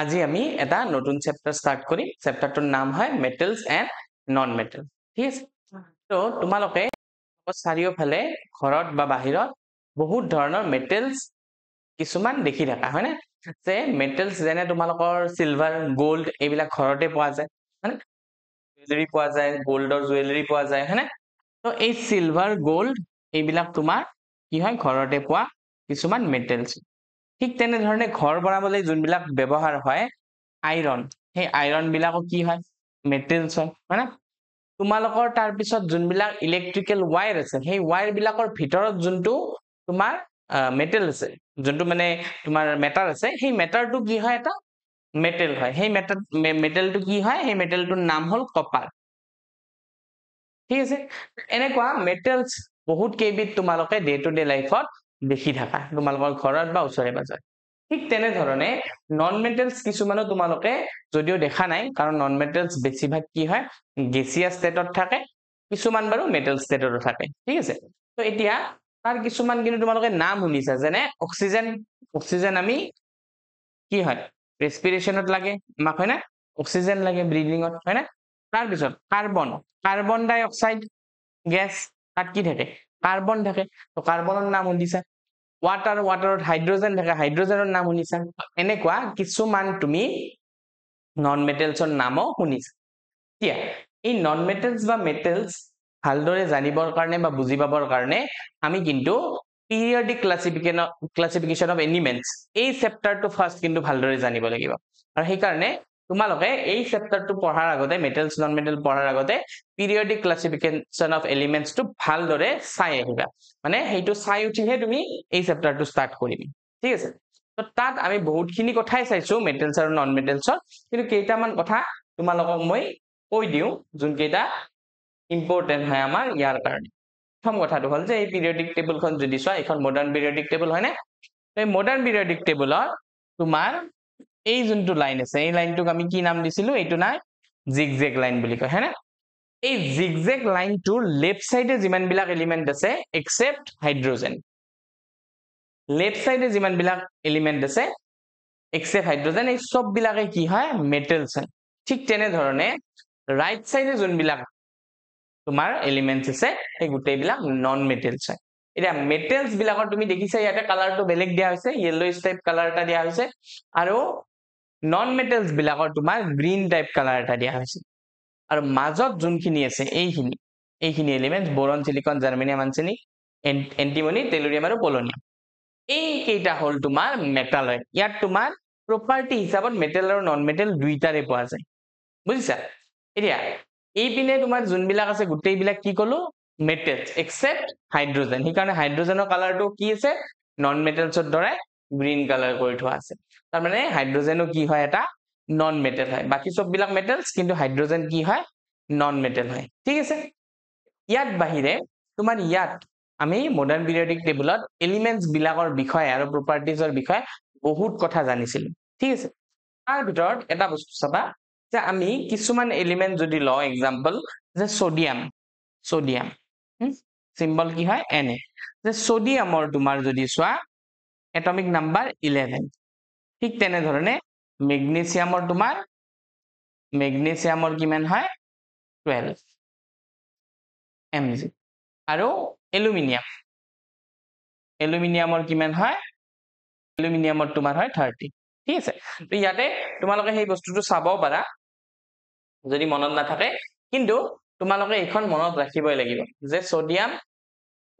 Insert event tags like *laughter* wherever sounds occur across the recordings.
আজি আমি এটা নতুন চেপ্টাৰ ষ্টাৰ্ট কৰিম চেপ্টাৰটোৰ নাম হয় মেটেলছ এণ্ড নন মেটেল ঠিক আছে ত' তোমালোকে চাৰিওফালে ঘৰত বা বাহিৰত বহুত ধৰণৰ মেটেলছ কিছুমান দেখি থাকা হয়নে যে মেটেলছ যেনে তোমালোকৰ চিলভাৰ গ'ল্ড এইবিলাক ঘৰতে পোৱা যায় হয়নে জুৱেলাৰী পোৱা যায় গ'ল্ডৰ জুৱেলাৰী পোৱা যায় হয়নে ত' এই চিলভাৰ গ'ল্ড এইবিলাক তোমাৰ কি হয় ঘৰতে পোৱা কিছুমান মেটেলছ ঠিক তেনেধৰণে ঘৰ বনাবলৈ যোনবিলাক ব্যৱহাৰ হয় আইৰণ সেই আইৰণবিলাকো কি হয় মেটেৰিয়েলছ হয় হয়নে তোমালোকৰ তাৰপিছত যোনবিলাক ইলেক্ট্ৰিকেল ৱায়াৰ আছে সেই বিলাকৰ ভিতৰত যোনটো তোমাৰ মেটেল আছে যোনটো মানে তোমাৰ মেটাৰ আছে সেই মেটাৰটো কি হয় এটা মেটেল হয় সেই মেটাৰ মেটেলটো কি হয় সেই মেটেলটোৰ নাম হ'ল কপাৰ ঠিক আছে এনেকুৱা মেটেলছ বহুত কেইবিধ তোমালোকে ডে টু ডে লাইফত দেখি থাকা তোমালোকৰ ঘৰত বা ওচৰে পাজৰে ঠিক তেনেধৰণে নন মেটেলছ কিছুমানো তোমালোকে যদিও দেখা নাই কাৰণ নন মেটেলছ বেছিভাগ কি হয় গেছিয়া ষ্টেটত থাকে কিছুমান বাৰু মেটেল ষ্টেটতো থাকে ঠিক আছে তো এতিয়া তাৰ কিছুমান কিন্তু তোমালোকে নাম শুনিছা যেনে অক্সিজেন অক্সিজেন আমি কি হয় ৰেচপিৰেশ্যনত লাগে আমাক হয়নে অক্সিজেন লাগে ব্ৰিডিঙত হয়নে তাৰপিছত carbon carbon dioxide gas তাত কি থাকে কাৰ্বন থাকে তো কাৰ্বনৰ নাম শুনিছা ৱাটাৰ ৱাটাৰত হাইড্ৰজেন থাকে হাইড্ৰজেনৰ নাম শুনিছা এনেকুৱা কিছুমান তুমি নন মেটেলছৰ নামো শুনিছা এতিয়া এই নন মেটেলছ বা মেটেলছ ভালদৰে জানিবৰ কাৰণে বা বুজি পাবৰ কাৰণে আমি কিন্তু periodic classification classification of animals এই চেপ্টাৰটো ফাৰ্ষ্ট কিন্তু ভালদৰে জানিব লাগিব আৰু সেইকাৰণে তোমালোকে এই চেপ্টাৰটো পঢ়াৰ আগতে মেটেলছ নন মেটেল পঢ়াৰ আগতে পিৰিয়ডিক ক্লাছিফিকেশ্যন অফ এলিমেণ্টছটো ভালদৰে চাই আহিবা মানে সেইটো চাই উঠিহে তুমি এই চেপ্টাৰটো ষ্টাৰ্ট কৰিম ঠিক আছে তো তাত আমি বহুতখিনি কথাই চাইছো মেটেলছ আৰু নন মেটেলছৰ কিন্তু কেইটামান কথা তোমালোকক মই কৈ দিওঁ যোনকেইটা ইম্পৰ্টেণ্ট হয় আমাৰ ইয়াৰ কাৰণে প্ৰথম কথাটো হ'ল যে এই পিৰিয়ডিক টেবুলখন যদি চোৱা এইখন মডাৰ্ণ পিৰিয়ডিক টেবুল হয়নে এই মডাৰ্ণ পিৰিয়ডিক টেবুলৰ তোমাৰ এই যোনটো লাইন আছে এই লাইনটোক আমি কি নাম দিছিলো এইটো নাই জিগজেগ লাইন বুলি কয় হয়নে এই জিগজেগ লাইনটো লেফট চাইডে বিলাক এলিমেণ্ট আছে একচেপ্ট হাইড্ৰজেন লেফট চাইডে বিলাক এলিমেণ্ট আছে একচেপ্ট হাইড্ৰজেন এই বিলাকে কি হয় মেটেলছ ঠিক তেনেধৰণে ৰাইট চাইডে যোনবিলাক তোমাৰ এলিমেণ্টছ আছে সেই গোটেইবিলাক নন মেটেলছ হয় এতিয়া মেটেলছবিলাকৰ তুমি দেখিছা ইয়াতে কালাৰটো বেলেগ দিয়া হৈছে য়েল্ল' ষ্টাইপ কালাৰ এটা দিয়া হৈছে আৰু নন মেটেলছবিলাকৰ তোমাৰ গ্ৰীণ টাইপ কালাৰ এটা দিয়া হৈছে আৰু মাজত যোনখিনি আছে এইখিনি এইখিনি এলিমেণ্টছ বৰণ চিলিকন জাৰ্মেনিয়াম আনচেনি এণ্টিমনি টেলুৰিয়াম আৰু পলনিয়াম এইকেইটা হ'ল তোমাৰ মেটালয় ইয়াত তোমাৰ প্ৰপাৰ্টি হিচাপত মেটেল আৰু নন মেটেল দুইটাৰে পোৱা যায় বুজিছা এতিয়া এইপিনে তোমাৰ যোনবিলাক আছে গোটেইবিলাক কি ক'লো মেটেলছ এক্সেপ্ট হাইড্ৰজেন সেইকাৰণে হাইড্ৰজেনৰ কালাৰটো কি আছে নন মেটেলছৰ দৰে গ্ৰীণ কালাৰ কৰি থোৱা আছে তাৰমানে হাইড্ৰজেনো কি হয় এটা নন মেটেল হয় বাকী চববিলাক মেটেলছ কিন্তু হাইড্ৰজেন কি হয় নন মেটেল হয় ঠিক আছে ইয়াত বাহিৰে তোমাৰ ইয়াত আমি মডাৰ্ণ পিৰিয়ডিক টেবুলত এলিমেণ্টছবিলাকৰ বিষয়ে আৰু প্ৰপাৰ্টিজৰ বিষয়ে বহুত কথা জানিছিলোঁ ঠিক আছে তাৰ ভিতৰত এটা বস্তু চাবা যে আমি কিছুমান এলিমেণ্ট যদি লওঁ এক্সাম্পল যে চডিয়াম চডিয়াম চিম্বল কি হয় এনে যে চডিয়ামৰ তোমাৰ যদি চোৱা এটমিক নাম্বাৰ 11 ঠিক তেনে ধৰনে ম্যাগনেসিয়ামৰ তোমাৰ ম্যাগনেসিয়ামৰ কিমান হয় 12 mg আৰু অ্যালুমিনিয়াম অ্যালুমিনিয়ামর কিমান হয় অ্যালুমিনিয়ামর তোমার হয় 30 ঠিক আছে তো ইয়াতে তোমালোকে এই বস্তুটো চাবো পাৰা যদি মনত না থাকে কিন্তু তোমালোকে এখন মনত ৰাখিবই লাগিব যে সোডিয়াম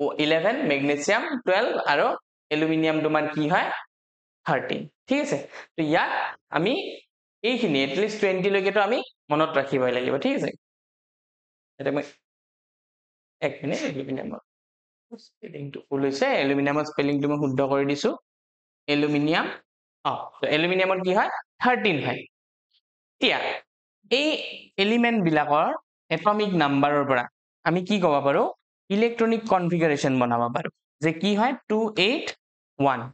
11 ম্যাগনেসিয়াম 12 আৰু এলুমিনিয়ামটো মান কি হয় থাৰ্টিন ঠিক আছে তো ইয়াত আমি এইখিনি এটলিষ্ট টুৱেণ্টিলৈকেতো আমি মনত ৰাখিবই লাগিব ঠিক আছে এতিয়া মই এক মিনিট এলুমিনিয়ামৰ স্পেলিংটো ওলাইছে এলুমিনিয়ামৰ স্পেলিংটো মই শুদ্ধ কৰি দিছোঁ এলুমিনিয়াম অঁ এলুমিনিয়ামত কি হয় থাৰ্টিন হয় এতিয়া এই এলিমেণ্টবিলাকৰ এটমিক নাম্বাৰৰ পৰা আমি কি ক'ব পাৰোঁ ইলেক্ট্ৰনিক কনফিগাৰেশ্যন বনাব পাৰোঁ যে কি হয় two eight one.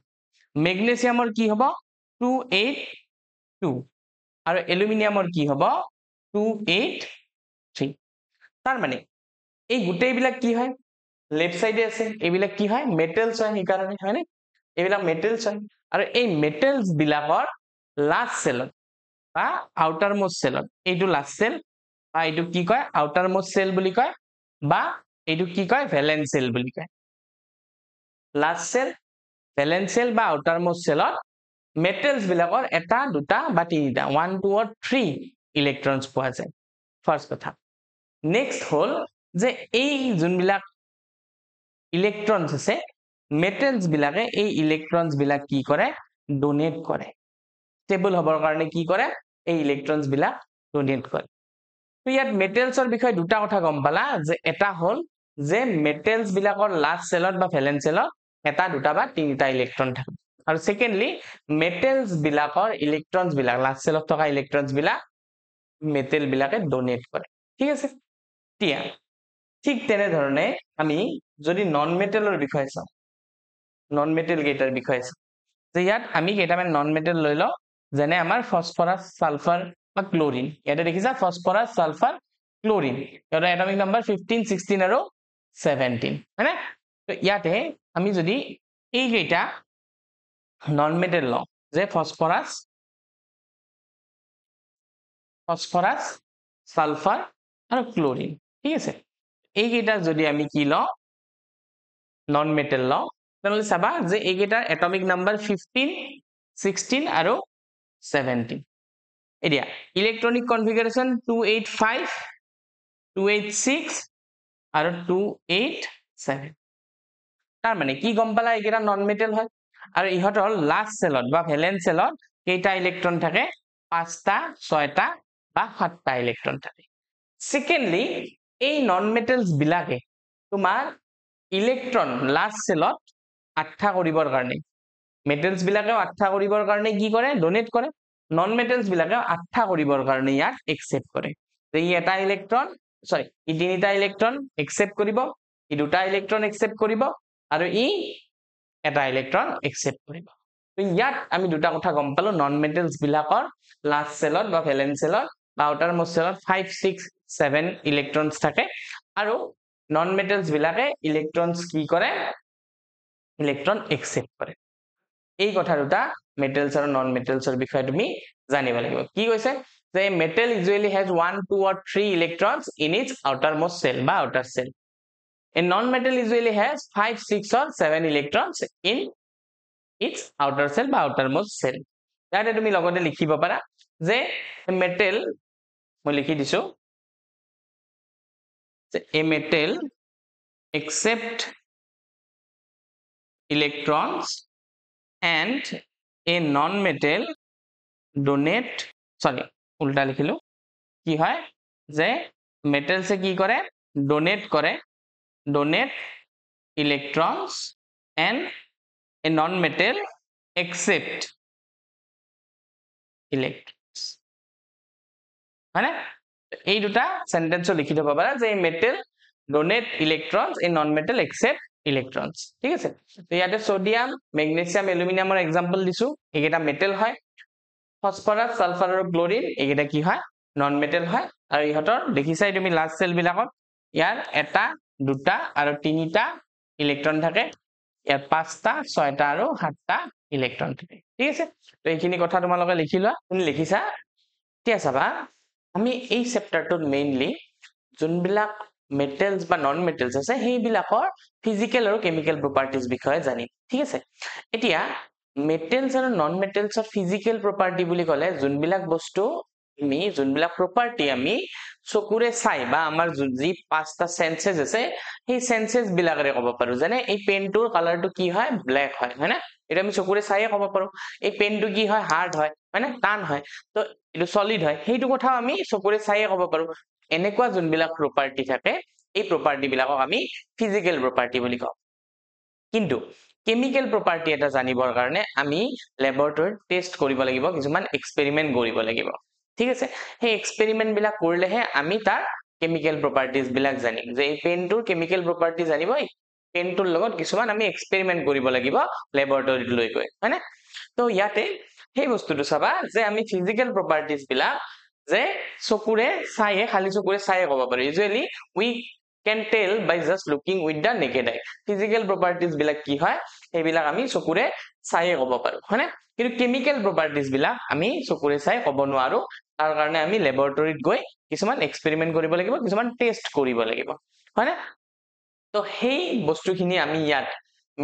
Magnesium or ki hobo? Two eight two. Aro aluminium or ki hobo? Two eight three. Tarmani. A good table like ki hai? Left side is a will like ki hai? Metals and he can have it. A metals and are a metals below or last cell. Ah, outermost cell. A to last cell. I do ki koi outermost cell bulikoi. Ba. এইটো কি কয় valence cell বুলি কয় last cell ভেলেন্স cell বা আউটাৰমোস্ট সেলত metals বিলাকৰ এটা দুটা বা তিনিটা one two or three electrons পোৱা যায় ফাৰ্স্ট কথা নেক্সট হল যে এই যোনবিলাক ইলেকট্ৰনস আছে মেটেলস বিলাকে এই ইলেকট্ৰনস বিলাক কি কৰে ডোনেট কৰে স্টেবল হ'বৰ কাৰণে কি কৰে এই ইলেকট্রনস বিলাক ডোনেট করে তো ইয়াত মেটেলসর বিষয়ে দুটা কথা গম পালা যে এটা হল যে মেটেলস বিলাকৰ লাষ্ট সেলত বা ভেলেন্স সেলত এটা দুটা বা তিনিটা ইলেক্ট্ৰন থাকে আৰু ছেকেণ্ডলি মেটেলছ বিলাকৰ ইলেকট্ৰনস বিলাক লাষ্ট সেলত থকা ইলেকট্ৰনস বিলাক মেটেল বিলাকে ডোনেট কৰে ঠিক আছে টিয়া ঠিক তেনেধৰণে আমি যদি নন মেটেলৰ বিষয়ে চাওঁ নন মেটেল কেইটাৰ বিষয়ে চাওঁ যে ইয়াত আমি কেইটামান নন মেটেল লৈ লওঁ যেনে আমাৰ ফচফৰাছ ছালফাৰ বা ক্লৰিন ইয়াতে দেখিছা ফচফৰাছ সালফাৰ ক্লৰিন ইহঁতৰ এটমিক নাম্বাৰ ফিফটিন ছিক্সটিন আৰু ছেভেণ্টিন হয়নে তো ইয়াতে আমি যদি এইকেইটা নন মেটেল লওঁ যে ফসফরাস ফসফরাস সালফার আর ক্লোরিন ঠিক আছে এইকেইটা যদি আমি কি লওঁ নন মেটেল লওঁ তেনেহলে চাবা যে এইকেইটাৰ এটমিক নাম্বাৰ ফিফটিন সিক্সটিন আৰু সেভেন্টিন এতিয়া electronic configuration two eight five two eight six আৰু টু এইট ছেভেন তার মানে কি গম পালা এইটা নন মেটেল হয় আর ইহতর লাস্ট সেলত বা ভ্যালেন্স সেলত কেটা ইলেকট্রন থাকে পাঁচটা ছয়টা বা সাতটা ইলেকট্রন থাকে সেকেন্ডলি এই নন মেটেলস বিলাকে তোমার ইলেকট্রন লাস্ট সেলত আঠা কৰিবৰ কাৰণে মেটেলস বিলাকেও আঠা কৰিবৰ কাৰণে কি কৰে ড'নেট কৰে নন মেটেলস বিলাকে আঠা কৰিবৰ কাৰণে ইয়াক একসেপ্ট কৰে ই এটা ইলেক্ট্ৰন সৰি ই তিনটা ইলেকট্ৰন একসেপ্ট কৰিব ই দুটা ইলেকট্ৰন একসেপ্ট কৰিব আৰু ই এটা ইলেক্ট্ৰন একচেপ্ট কৰিব ইয়াত আমি দুটা কথা গম পালো নন মেটেলছ বিলাকৰ লাষ্ট চেলত বা ভেলেন চেলত বা আউটাৰ মষ্ট চেলত ফাইভ ছিক্স ছেভেন ইলেক্ট্ৰনছ থাকে আৰু নন মেটেলছ বিলাকে ইলেক্ট্ৰনছ কি কৰে ইলেক্ট্ৰন একচেপ্ট কৰে এই কথা দুটা মেটেলছ আৰু নন মেটেলছৰ বিষয়ে তুমি জানিব লাগিব কি কৈছে যে metal usually has one two or three electrons in its outermost shell বা outer shell A non-metal usually has 5, 6 or 7 electrons in its outer cell বা outermost cell. ইয়াতে তুমি লগতে লিখিব পাৰা যে মেটেল মই লিখি দিছো a metal accept electrons and a non-metal donate sorry উল্টা লিখিলো কি হয় যে মেটেলসে কি করে ডোনেট করে donate electrons and a non-metal except electrons মানে এই দুটা সেন্টেন্সও লিখি থ'ব পাৰা যে metal donate electrons in non metal accept electrons ঠিক আছে ইয়াতে ছ'ডিয়াম মেগনেছিয়াম এলুমিনিয়ামৰ এক্সাম্পল দিছো এইকেইটা মেটেল হয় ফছফৰাছ ছালফাৰ আৰু ক্লৰিন এইকেইটা কি হয় নন মেটেল হয় আৰু ইহঁতৰ দেখিছাই তুমি লাষ্ট চেলবিলাকত ইয়াৰ এটা দুটা আৰু তিনিটা ইলেক্ট্ৰন থাকে ইয়াত পাঁচটা ছয়টা আৰু সাতটা ইলেক্ট্ৰন থাকে ঠিক আছে তো এইখিনি কথা তোমালোকে লিখি লোৱা তুমি লিখিছা ঠিক আছে বা আমি এই চেপ্টাৰটোত মেইনলি যোনবিলাক মেটেলছ বা নন মেটেলছ আছে সেইবিলাকৰ ফিজিকেল আৰু কেমিকেল প্ৰপাৰ্টিজ বিষয়ে জানিম ঠিক আছে এতিয়া মেটেলছ আৰু নন মেটেলছৰ ফিজিকেল প্ৰপাৰ্টি বুলি ক'লে যোনবিলাক বস্তু আমি যোনবিলাক প্ৰপাৰ্টি আমি চকুৰে চাই বা আমাৰ যি পাঁচটা চেন্সেচ আছে সেই চেন্সেচ বিলাকেৰে কব পাৰো যেনে এই পেনটোৰ কালাৰটো কি হয় ব্লেক হয় হয়নে এইটো আমি চকুৰে চাইয়ে কব পাৰো এই পেনটো কি হয় হাৰ্ড হয় হয়নে টান হয় তো এইটো চলিড হয় সেইটো কথাও আমি চকুৰে চাইয়ে কব পাৰো এনেকুৱা যোনবিলাক প্ৰপাৰ্টি থাকে এই প্ৰপাৰ্টি বিলাকক আমি ফিজিকেল প্ৰপাৰ্টি বুলি কওঁ কিন্তু কেমিকেল প্ৰপাৰ্টি এটা জানিবৰ কাৰণে আমি লেবৰেটৰীত টেষ্ট কৰিব লাগিব কিছুমান এক্সপেৰিমেণ্ট কৰিব লাগিব ঠিক আছে সেই এক্সপেৰিমেণ্টবিলাক কৰিলেহে আমি তাৰ কেমিকেল প্ৰপাৰ্টিজ বিলাক জানিম যে এই পেইনটোৰ কেমিকেল প্ৰপাৰ্টি জানিব পেইনটোৰ লগত কিছুমান আমি এক্সপেৰিমেণ্ট কৰিব লাগিব লেবৰেটৰীত লৈ গৈ হয়নে তো ইয়াতে সেই বস্তুটো চাবা যে আমি ফিজিকেল প্ৰপাৰ্টিজ বিলাক যে চকুৰে চাইয়ে খালী চকুৰে চাইয়ে ক'ব পাৰি usually we can tell by just looking with the naked eye physical প্ৰপাৰ্টিজবিলাক কি হয় এইবিলাক আমি চকুৰে চায়ে ক'ব পাৰোঁ হয়নে কিন্তু কেমিকেল প্ৰপাৰ্টিজ বিলাক আমি চকুৰে চাই ক'ব নোৱাৰোঁ তাৰ কাৰণে আমি লেবৰেটৰীত গৈ কিছুমান এক্সপেৰিমেণ্ট কৰিব লাগিব কিছুমান টেষ্ট কৰিব লাগিব হয়নে তো সেই বস্তুখিনি আমি ইয়াত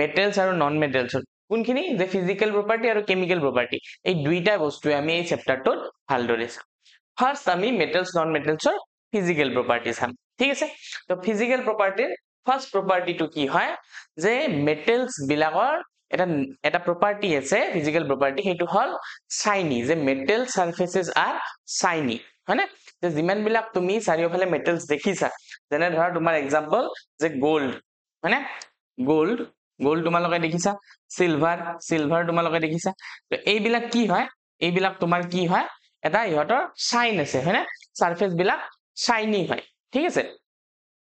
মেটেলছ আৰু নন মেটেলছত কোনখিনি যে ফিজিকেল প্ৰপাৰ্টি আৰু কেমিকেল প্ৰপাৰ্টি এই দুইটা বস্তুৱে আমি এই চেপ্টাৰটোত ভালদৰে চাম ফাৰ্ষ্ট আমি মেটেলছ নন মেটেলছৰ ফিজিকেল প্ৰপাৰ্টি চাম ঠিক আছে তো ফিজিকেল প্ৰপাৰ্টিৰ ফাৰ্ষ্ট প্ৰপাৰ্টিটো কি হয় যে মেটেলছ বিলাকৰ এটা এটা প্ৰপাৰ্টি আছে ফিজিকেল প্ৰপাৰ্টি সেইটো হ'ল চাইনি যে মেটেল চাৰ্ফেচেছ আৰ চাইনি হয়নে যে যিমানবিলাক তুমি চাৰিওফালে মেটেলছ দেখিছা যেনে ধৰা তোমাৰ এক্সাম্পল যে গ'ল্ড হয়নে গ'ল্ড গ'ল্ড তোমালোকে দেখিছা চিলভাৰ চিলভাৰ তোমালোকে দেখিছা তো এইবিলাক কি হয় এইবিলাক তোমাৰ কি হয় এটা ইহঁতৰ চাইন আছে হয়নে চাৰ্ফেচবিলাক চাইনি হয় ঠিক আছে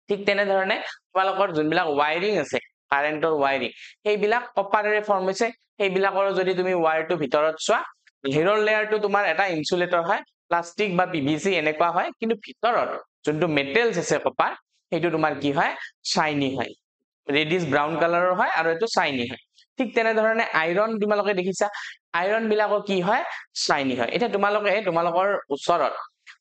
ঠিক তেনেধৰণে তোমালোকৰ যোনবিলাক ৱাইৰিং আছে কাৰেণ্টৰ ৱাইৰিং সেইবিলাক কপাৰেৰে ফৰ্ম হৈছে সেইবিলাকৰ যদি তুমি ৱায়াৰটো ভিতৰত চোৱা হিৰৰ লেয়াৰটো তোমাৰ এটা ইনচুলেটৰ হয় প্লাষ্টিক বা পি ভি চি এনেকুৱা হয় কিন্তু ভিতৰত যোনটো মেটেলছ আছে কপাৰ সেইটো তোমাৰ কি হয় চাইনি হয় ৰেডিচ ব্ৰাউন কালাৰৰ হয় আৰু এইটো চাইনি হয় ঠিক তেনেধৰণে আইৰণ তোমালোকে দেখিছা বিলাকো কি হয় চাইনি হয় এতিয়া তোমালোকে তোমালোকৰ ওচৰত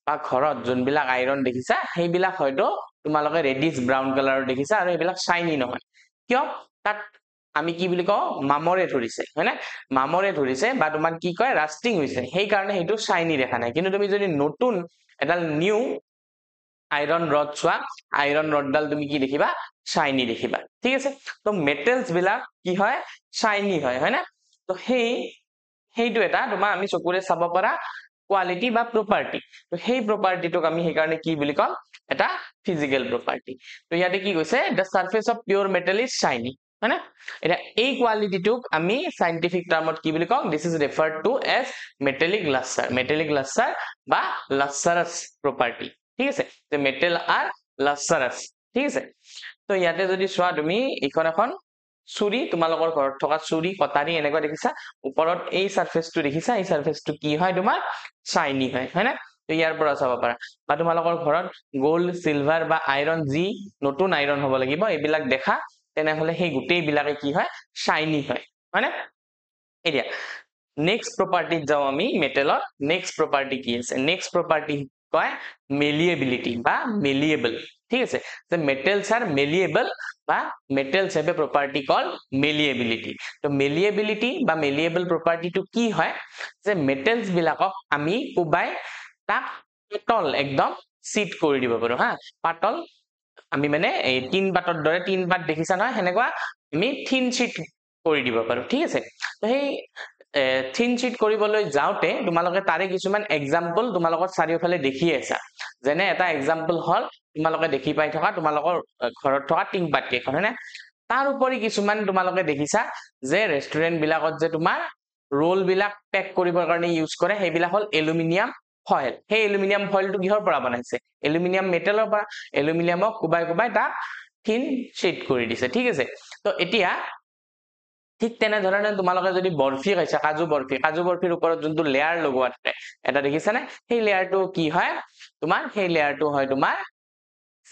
বা ঘৰত যোনবিলাক আইৰণ দেখিছা সেইবিলাক হয়তো তোমালোকে ৰেডিছ ব্ৰাউন কালাৰৰ দেখিছা আৰু এইবিলাক শ্বাইনি নহয় কিয় তাত আমি কি বুলি কওঁ মামৰে ধৰিছে হয়নে মামৰে ধৰিছে বা তোমাক কি কয় ৰাষ্টিং হৈছে সেইকাৰণে সেইটো শ্বাইনি দেখা নাই কিন্তু তুমি যদি নতুন এডাল নিউ আইৰণ ৰড চোৱা আইৰণ ৰডডাল তুমি কি দেখিবা শ্বাইনি দেখিবা ঠিক আছে ত' মেটেলছবিলাক কি হয় শ্বাইনি হয় হয়নে ত' সেই সেইটো এটা তোমাৰ আমি চকুৰে চাব পৰা কোৱালিটি বা প্ৰপাৰ্টি ত' সেই প্ৰপাৰ্টিটোক আমি সেইকাৰণে কি বুলি কওঁ এটা ফিজিক্যাল প্রপার্টি তো ইয়াতে কি কৈছে the surface of pure metal is shiny হয়নে এটা এই কোয়ালিটিটুক আমি সাইন্টিফিক টার্মত কি বলি কওঁ this is referred to as metallic lustre metallic lustre বা লাসারাস প্রপার্টি ঠিক আছে যে মেটেল আর লাসারাস ঠিক আছে তো ইয়াতে যদি চোৱা তুমি এইখন এখন চুৰি তোমালোকৰ ঘৰত থকা চুৰি কটাৰী এনেকুৱা দেখিছা ওপৰত এই চাৰ্ফেচটো দেখিছা এই চাৰ্ফেচটো কি হয় তোমাৰ চাইনি হয় হয়নে তো ইয়াৰ পৰা চাব পাৰা বা তোমালোকৰ ঘৰত গোল্ড সিলভাৰ বা আইৰণ যি নতুন আইৰণ হব লাগিব এইবিলাক দেখা তেনেহলে সেই গোটেইবিলাকে কি হয় শ্বাইনি হয় হয়নে এতিয়া নেক্সট প্ৰপাৰ্টিত যাওঁ আমি মেটেলৰ নেক্সট প্ৰপাৰ্টি কি আছে নেক্সট প্ৰপাৰ্টি কয় মেলিয়েবিলিটি বা মেলিয়েবল ঠিক আছে যে মেটেলছ আৰ মেলিয়েবল বা মেটেলছ হেভ এ কল মেলিয়েবিলিটি তো মেলিয়েবিলিটি বা মেলিয়েবল প্ৰপাৰ্টিটো কি হয় যে বিলাকক আমি কোবাই তাক পাতল একদম চিট কৰি দিব পাৰো হা পাতল আমি মানে এই টিন বাটৰ দৰে তিন বাট দেখিছা নহয় সেনেকুৱা আমি থিন চিট কৰি দিব পাৰো ঠিক আছে তো সেই থিন চিট কৰিবলৈ যাওঁতে তোমালোকে তাৰে কিছুমান এক্সাম্পল তোমালোকৰ চাৰিওফালে দেখি আছা যেনে এটা এক্সাম্পল হল তোমালোকে দেখি পাই থকা তোমালোকৰ ঘৰত থকা টিং বাট কেইখন হয়নে তাৰ উপৰি কিছুমান তোমালোকে দেখিছা যে ৰেষ্টুৰেণ্টবিলাকত যে তোমাৰ ৰোলবিলাক পেক কৰিবৰ কাৰণে ইউজ কৰে সেইবিলাক হ'ল এলুমিনিয়াম ফয়েল হেই এলুমিনিয়াম ফয়েলটো কিহৰ পৰা বনাইছে এলুমিনিয়াম মেটেলৰ পৰা এলুমিনিয়ামক কোবাই কোবাই তাক থিন শ্বেড কৰি দিছে ঠিক আছে তো এতিয়া ঠিক তেনেধৰণে তোমালোকে যদি বৰফি খাইছা কাজু বৰফি কাজু বৰফিৰ ওপৰত যোনটো লেয়াৰ লগোৱা থাকে এটা দেখিছানে সেই লেয়াৰটো কি হয় তোমাৰ সেই লেয়াৰটো হয় তোমাৰ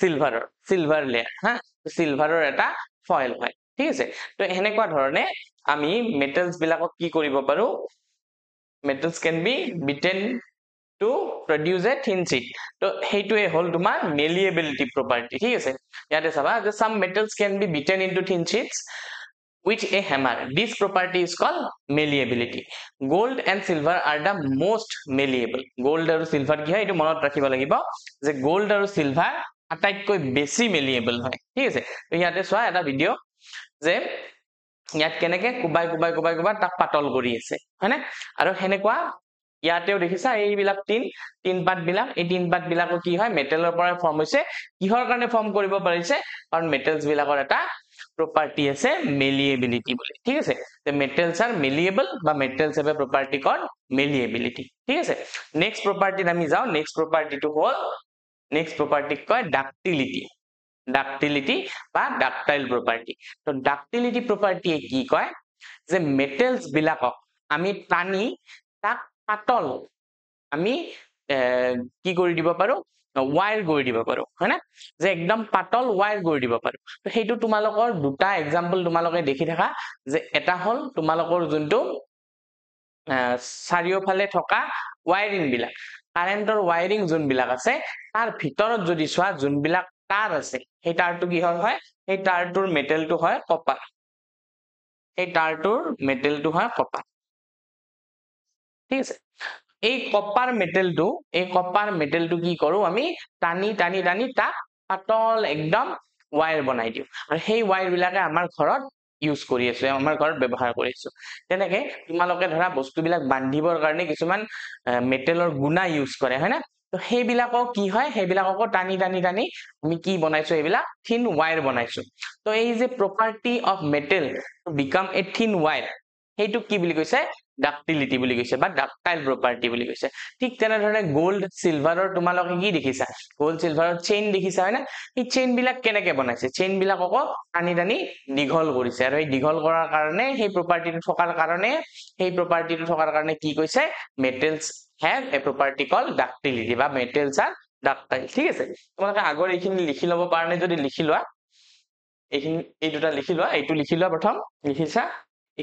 চিলভাৰৰ চিলভাৰ লেয়াৰ হা চিলভাৰৰ এটা ফয়েল হয় ঠিক আছে তো সেনেকুৱা ধৰণে আমি মেটেলছ বিলাকক কি কৰিব পাৰো metals can be beaten to produce a thin sheet. So, hey, to a whole to my malleability property. Here is it. Yeah, some metals can be beaten into thin sheets with a hammer. This property is called malleability. Gold and silver are the most malleable. Gold or silver, yeah, it is more tractable. The gold or silver attack koi basic malleable. Here is it. So, yeah, this why the video. The ইয়াত কেনেকে কোবাই কোবাই কোবাই কোবাই তাক পাতল কৰি আছে হয়নে আৰু সেনেকুৱা ইয়াতেও দেখিছা এইবিলাক টিন টিন বিলাক এই টিন বিলাকো কি হয় মেটেলৰ পৰা ফৰ্ম হৈছে কিহৰ কাৰণে ফৰ্ম কৰিব পাৰিছে কাৰণ মেটেলছবিলাকৰ এটা প্ৰপাৰ্টি আছে মেলিয়েবিলিটি বুলি ঠিক আছে মেটেলছ আৰ মেলিয়েবল বা metals have a property malleability ঠিক আছে নেক্সট প্ৰপাৰ্টিত আমি যাওঁ নেক্সট প্ৰপাৰ্টিটো হ'ল নেক্সট প্ৰপাৰ্টিক কয় ডাকটিলিটি ডাকটিলিটি বা ডাকটাইল প্ৰপাৰ্টি তো ডাকটিলিটি প্ৰপাৰ্টিয়ে কি কয় যে মেটেলছবিলাকক আমি টানি তাক পাতল আমি কি কৰি দিব পাৰো ৱায়াৰ কৰি দিব পাৰো হয় না যে একদম পাতল ৱায়াৰ কৰি দিব পাৰো সেইটো তোমালোকৰ দুটা এক্সাম্পল তোমালোকে দেখি থাকা যে এটা হল তোমালোকৰ যোনটো চাৰিওফালে থকা ৱায়াৰিং বিলাক কাৰেণ্টৰ ৱায়াৰিং যোনবিলাক আছে তাৰ ভিতৰত যদি চোৱা যোনবিলাক তাঁৰ আছে সেই তাঁৰটো কি হয় সেই তাঁৰটোৰ মেটেলটো হয় কপাৰ সেই তাঁৰটোৰ মেটেলটো হয় কপাৰ ঠিক আছে এই কপাৰ মেটেলটো এই কপাৰ মেটেলটো কি কৰো আমি টানি টানি টানি তাক পাতল একদম ৱায়াৰ বনাই দিওঁ আৰু সেই বিলাকে আমাৰ ঘৰত ইউজ কৰি আছো আমাৰ ঘৰত ব্যৱহাৰ কৰি আছো তেনেকে তোমালোকে ধৰা বস্তুবিলাক বান্ধিবৰ কাৰণে কিছুমান মেটেলৰ গুণা ইউজ কৰে হয়নে ত' সেইবিলাকো কি হয় সেইবিলাককো টানি টানি টানি আমি কি বনাইছো এইবিলাক থিন ৱায়াৰ বনাইছো ত' এই যে property of metal to become a thin wire সেইটোক কি বুলি কৈছে ডাকটিলিটি বুলি কৈছে বা ডাকটাইল প্ৰপাৰ্টি বুলি কৈছে ঠিক তেনেধৰণে গল্ড চিলভাৰৰ তোমালোকে কি দেখিছা গল্ড চিলভাৰৰ চেইন দেখিছা হয়নে সেই চেইনবিলাক কেনেকে বনাইছে চেইনবিলাক আকৌ টানি টানি দীঘল কৰিছে আৰু সেই দীঘল কৰাৰ কাৰণে সেই প্ৰপাৰ্টিটো থকাৰ কাৰণে সেই প্ৰপাৰ্টিটো থকাৰ কাৰণে কি কৈছে metals have a property called ductility বা মেটেলছ আৰ ডাকটাইল ঠিক আছে তোমালোকে আগৰ এইখিনি লিখি লব পাৰানে যদি লিখি লোৱা এইখিনি এই দুটা লিখি লোৱা এইটো লিখি লোৱা প্ৰথম লিখিছা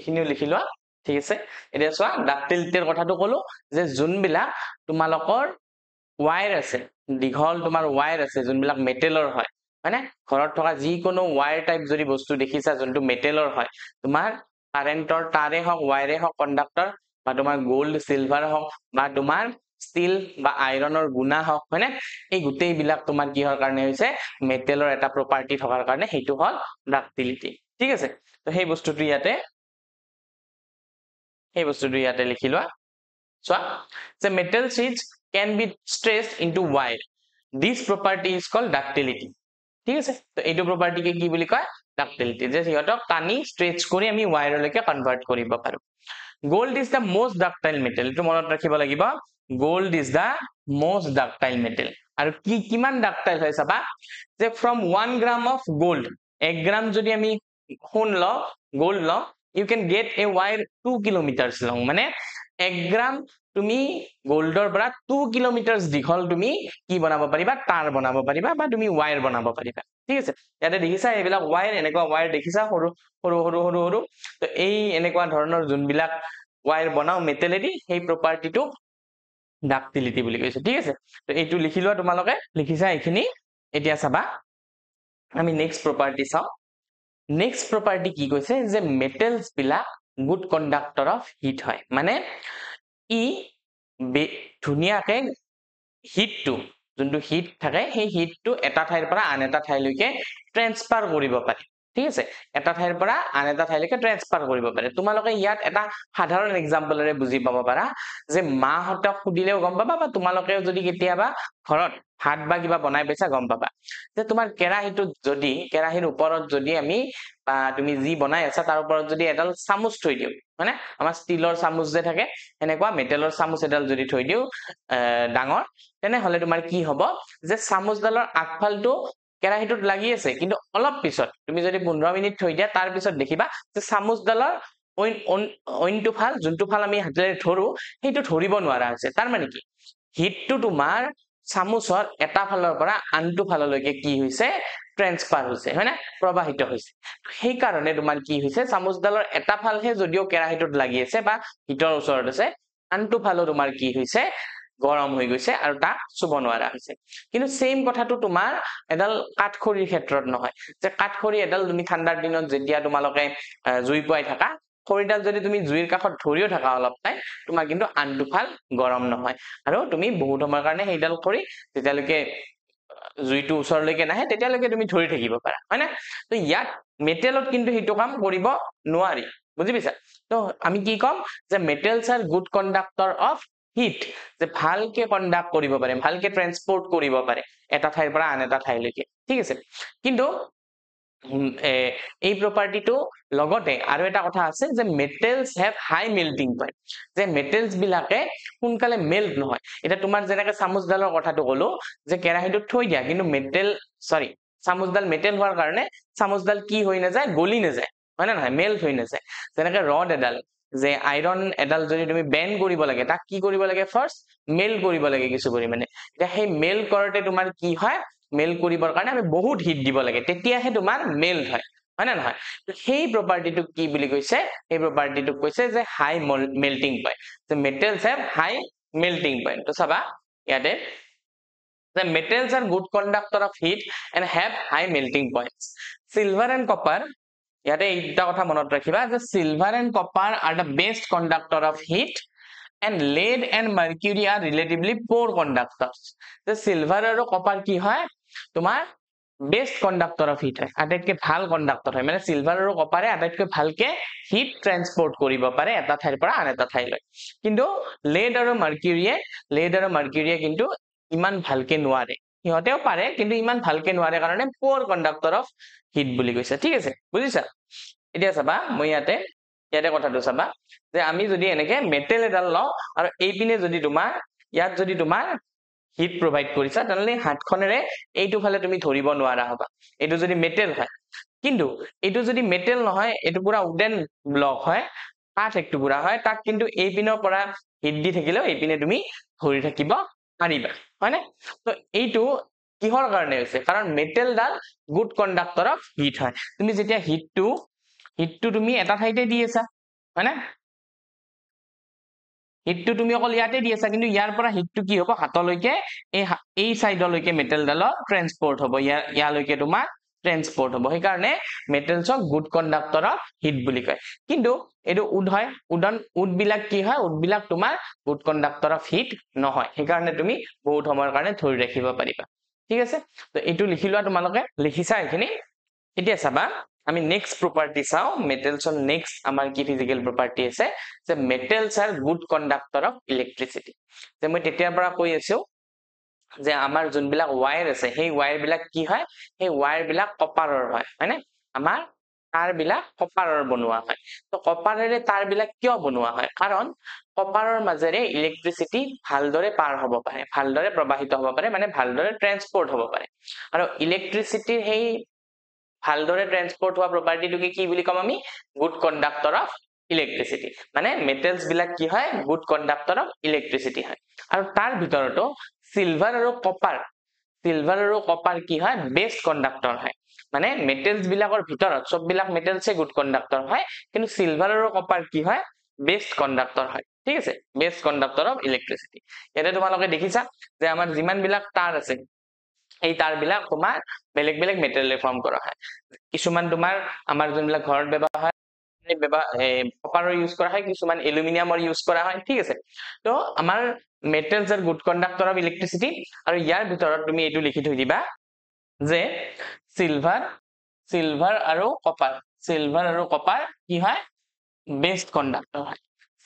এইখিনিও লিখি লোৱা ঠিক আছে এতিয়া চোৱা ডাকটিল কথাটো কলো যে যোনবিলাক তোমালোকৰ ৱায়াৰ আছে দীঘল তোমাৰ ৱায়াৰ আছে যোনবিলাক মেটেলৰ হয় হয়নে ঘৰত থকা যিকোনো ৱায়াৰ টাইপ যদি বস্তু দেখিছা যোনটো মেটেলৰ হয় তোমাৰ কাৰেণ্টৰ তাৰে হওক ৱায়াৰে হওক কণ্ডাক্টৰ বা তোমাৰ গল্ড চিলভাৰ হওক বা তোমাৰ ষ্টিল বা আইৰণৰ গুনা হওক হয়নে এই গোটেইবিলাক তোমাৰ কিহৰ কাৰণে হৈছে মেটেলৰ এটা প্ৰপাৰ্টি থকাৰ কাৰণে সেইটো হ'ল ডাকটিলিটি ঠিক আছে ত' সেই বস্তুটো ইয়াতে সেই বস্তুটো ইয়াতে লিখি লোৱা চোৱা যে metals can be stretch into wire this property is call ductility ঠিক আছে তো এইটো প্ৰপাৰ্টিকে কি বুলি কয় ডাকটিলিটি যে সিহঁতক টানি ষ্ট্ৰেচ কৰি আমি ৱাইৰলৈকে কনভাৰ্ট কৰিব পাৰোঁ gold is the most ductile metal এইটো মনত ৰাখিব লাগিব gold is the most ductile metal আৰু কি কিমান ডাকটাইল হয় চাবা যে from one gram of gold এক গ্ৰাম যদি আমি সোণ লওঁ গল্ড লওঁ you can get a wire two kilometres long মানে এক গ্ৰাম তুমি গোল্ডৰ পৰা টু কিলোমিটাৰ্চ দীঘল তুমি কি বনাব পাৰিবা তাঁৰ বনাব পাৰিবা বা তুমি ৱাইৰ বনাব পাৰিবা ঠিক আছে ইয়াতে দেখিছা এইবিলাক ৱাইৰ এনেকুৱা ৱাইৰ দেখিছা সৰু সৰু সৰু সৰু সৰু ত' এই এনেকুৱা ধৰণৰ যোনবিলাক ৱাইৰ বনাওঁ মেটেলেদি সেই প্ৰপাৰ্টিটোক ডাকটিলিটি বুলি কৈছে ঠিক আছে ত' এইটো লিখি লোৱা তোমালোকে লিখিছা এইখিনি এতিয়া চাবা আমি নেক্সট প্ৰপাৰ্টি চাওঁ নেক্সট প্ৰপাৰ্টি কি কৈছে যে মেটেলছবিলাক গুড কণ্ডাক্টৰ অফ হিট হয় মানে ই ধুনীয়াকে হিটটো যোনটো হিট থাকে সেই হিটটো এটা ঠাইৰ পৰা আন এটা ঠাইলৈকে ট্ৰেঞ্চফাৰ কৰিব পাৰে ঠিক আছে এটা ঠাইৰ পৰা আন এটা ঠাইলৈকে ট্ৰেন্সফাৰ কৰিব পাৰে তোমালোকে ইয়াত এটা সাধাৰণ এক্সাম্পলেৰে বুজি পাব পাৰা যে মাহঁতে সুধিলেও গম পাবা বা তোমালোকেও যদি কেতিয়াবা ঘৰত ভাত বা কিবা বনাই পাইছা গম পাবা যে তোমাৰ কেৰাহীটোত যদি কেৰাহীৰ ওপৰত যদি আমি তুমি যি বনাই আছা তাৰ ওপৰত যদি এডাল চামুচ থৈ দিওঁ মানে আমাৰ ষ্টিলৰ চামুচ যে থাকে সেনেকুৱা মেটেলৰ চামুচ এডাল যদি থৈ দিওঁ আহ ডাঙৰ তেনেহলে তোমাৰ কি হব যে চামুচডালৰ আগফালটো কেৰাহীটোত লাগি আছে কিন্তু অলপ পিছত তুমি যদি পোন্ধৰ মিনিট থৈ দিয়া তাৰ পিছত দেখিবা যে চামুচডালৰ অইন অইনটো ফাল যোনটো ফাল আমি হাতেৰে ধৰো সেইটো ধৰিব নোৱাৰা হৈছে তাৰমানে কি হিটটো তোমাৰ চামুচৰ এটা ফালৰ পৰা আনটো ফাললৈকে কি হৈছে ট্ৰেন্সফাৰ হৈছে হয়নে প্ৰবাহিত হৈছে সেইকাৰণে তোমাৰ কি হৈছে চামুচডালৰ এটা ফালহে যদিও কেৰাহীটোত লাগি আছে বা হিটৰ ওচৰত আছে আনটো ফালো তোমাৰ কি হৈছে গৰম হৈ গৈছে আৰু তাক চুব নোৱাৰা হৈছে কিন্তু চেইম কথাটো তোমাৰ এডাল কাঠ খৰিৰ ক্ষেত্ৰত নহয় যে কাঠ খৰি এডাল তুমি ঠাণ্ডাৰ দিনত যেতিয়া তোমালোকে জুই পোৱাই থাকা খৰিডাল যদি তুমি জুইৰ কাষত ধৰিও থাকা অলপ টাইম তোমাৰ কিন্তু আন দুফাল গৰম নহয় আৰু তুমি বহুত সময়ৰ কাৰণে সেইডাল খৰি যেতিয়ালৈকে জুইটো ওচৰলৈকে নাহে তেতিয়ালৈকে তুমি ধৰি থাকিব পাৰা হয়নে তো ইয়াত মেটেলত কিন্তু সেইটো কাম কৰিব নোৱাৰি বুজি পাইছা তো আমি কি কম যে metals are good conductor of heat যে ভালকে কনডাক্ট কৰিব পাৰে ভালকে ট্ৰান্সপৰ্ট কৰিব পাৰে এটা ঠাইৰ পৰা আন এটা ঠাইলৈকে ঠিক আছে কিন্তু এই প্ৰপাৰ্টিটো লগতে আৰু এটা কথা আছে যে metals have high melting point যে মেটেলছবিলাকে সোনকালে মেল্ট নহয় এতিয়া তোমাৰ যেনেকৈ চামুচডালৰ কথাটো ক'লো যে কেৰাহীটোত থৈ দিয়া কিন্তু মেটেল চৰি চামুচডাল মেটেল হোৱাৰ কাৰণে চামুচডাল কি হৈ নাযায় গলি নাযায় হয়নে নহয় মেল্ট হৈ নাযায় যেনেকৈ ৰড এডাল যে আইৰণ এডাল যদি তুমি বেন কৰিব লাগে তাক কি কৰিব লাগে ফাৰ্ষ্ট মেল কৰিব লাগে কিছু পৰিমাণে এতিয়া সেই মেল কৰোঁতে তোমাৰ কি হয় মেল কৰিবৰ কাৰণে আমি বহুত হিট দিব লাগে তেতিয়াহে তোমাৰ মেল্ট হয় নে নহয় সেই প্ৰপাৰ্টিটোক কি বুলি কৈছে সেই প্ৰপাৰ্টিটোক কৈছে যে high melting point metals have high melting point চাবা ইয়াতে যে metals are good conductor of heat and have high melting point silver and copper ইয়াতে এইটা কথা মনত ৰাখিবা যে silver and copper are the best conductor of heat and lead and mercury are relatively poor conductors the silver আৰু copper কি হয় তোমাৰ best conductor of heat হয় আটাইতকৈ ভাল conductor হয় মানে silver আৰু copper এ আটাইতকৈ ভালকে heat transport কৰিব পাৰে এটা ঠাইৰ পৰা আন এটা ঠাইলৈ কিন্তু lead আৰু mercury এ lead আৰু mercury এ কিন্তু ইমান ভালকে নোৱাৰে সিহঁতেও পাৰে কিন্তু ইমান ভালকে নোৱাৰে কাৰণে প'ৰ কণ্ডাক্টৰ অফ হিট বুলি কৈছে ঠিক আছে বুজিছা এতিয়া চাবা মই ইয়াতে ইয়াতে কথাটো চাবা যে আমি যদি এনেকে মেটেল এডাল লওঁ আৰু এইপিনে যদি তোমাৰ ইয়াত যদি তোমাৰ হিট প্ৰভাইড কৰিছা তেনেহ'লে হাতখনেৰে এইটো ফালে তুমি ধৰিব নোৱাৰা হবা এইটো যদি মেটেল হয় কিন্তু এইটো যদি মেটেল নহয় এইটো পুৰা উডেন ব্লক হয় কাঠ একটুকুৰা হয় তাক কিন্তু এইপিনৰ পৰা হিট দি থাকিলেও এইপিনে তুমি ধৰি থাকিব আনিবা হয়নে তো এইটো কিহৰ কাৰণে হৈছে কাৰণ মেটেলডাল গুড কণ্ডাক্টৰ অফ হিট হয় তুমি যেতিয়া হিটটো হিটটো তুমি এটা ঠাইতে দি আছা হয়নে হিটটো তুমি অকল ইয়াতে দি আছা কিন্তু ইয়াৰ পৰা হিটটো কি হ'ব হাতলৈকে এই এই চাইডলৈকে মেটেলডালৰ ট্ৰেন্সপৰ্ট হ'ব ইয়ালৈকে তোমাৰ ট্ৰেন্সপৰ্ট হ'ব সেইকাৰণে মেটেলছক গুড কণ্ডাক্টৰ অফ হিট বুলি কয় কিন্তু এইটো উড হয় উডন উডবিলাক কি হয় উডবিলাক তোমাৰ গুড কণ্ডাক্টৰ অফ হিট নহয় সেইকাৰণে তুমি বহুত সময়ৰ কাৰণে ধৰি ৰাখিব পাৰিবা ঠিক আছে তো এইটো লিখি লোৱা তোমালোকে লিখিছা এইখিনি এতিয়া চাবা আমি নেক্সট প্ৰপাৰ্টি চাওঁ মেটেলছৰ নেক্সট আমাৰ কি ফিজিকেল প্ৰপাৰ্টি আছে যে metals are good conductor of electricity যে মই তেতিয়াৰ পৰা কৈ আছো যে আমাৰ যোনবিলাক ৱায়াৰ আছে সেই ৱায়াৰ বিলাক কি হয় সেই ৱায়াৰ বিলাক কপাৰৰ হয় হয়নে আমাৰ তাৰ বিলাক কপাৰৰ বনোৱা হয় তো তাৰ বিলাক কিয় বনোৱা হয় কাৰণ কপাৰৰ মাজেৰে ইলেক্ট্ৰিচিটি ভালদৰে পাৰ হ'ব পাৰে ভালদৰে প্ৰবাহিত হ'ব পাৰে মানে ভালদৰে ট্ৰেন্সপৰ্ট হ'ব পাৰে আৰু ইলেক্ট্ৰিচিটিৰ সেই ভালদৰে ট্ৰেন্সপৰ্ট হোৱা প্ৰপাৰ্টিটোকে কি বুলি ক'ম আমি গুড কণ্ডাক্টৰ অফ ইলেক্ট্ৰিচিটি মানে মেটেলছবিলাক কি হয় গুড কণ্ডাক্টৰ অফ ইলেক্ট্ৰিচিটি হয় আৰু তাৰ ভিতৰতো চিলভাৰ আৰু কপাৰ চিলভাৰ আৰু কপাৰ কি হয় বেষ্ট কণ্ডাক্টৰ হয় মানে মেটেলছবিলাকৰ ভিতৰত চববিলাক মেটেলছে গুড কণ্ডাক্টৰ হয় কিন্তু চিলভাৰ আৰু কপাৰ কি হয় বেষ্ট কণ্ডাক্টৰ হয় ঠিক আছে বেষ্ট কণ্ডাক্টৰ অফ ইলেক্ট্ৰিচিটি ইয়াতে তোমালোকে দেখিছা যে আমাৰ যিমানবিলাক তাঁৰ আছে এই তাঁৰবিলাক তোমাৰ বেলেগ বেলেগ মেটেৰিয়েলে ফৰ্ম কৰা হয় কিছুমান তোমাৰ আমাৰ যোনবিলাক ঘৰত ব্যৱহাৰ পেপাৰৰ ইউজ কৰা হয় কিছুমান এলুমিনিয়ামৰ ইউজ কৰা হয় ঠিক আছে তো আমাৰ মেটেলছ আৰু গুড কণ্ডাক্টৰ অফ ইলেক্ট্ৰিচিটি আৰু ইয়াৰ ভিতৰত তুমি এইটো লিখি থৈ দিবা যে চিলভাৰ চিলভাৰ আৰু কপাৰ চিলভাৰ আৰু কপাৰ কি হয় বেষ্ট কণ্ডাক্টৰ হয়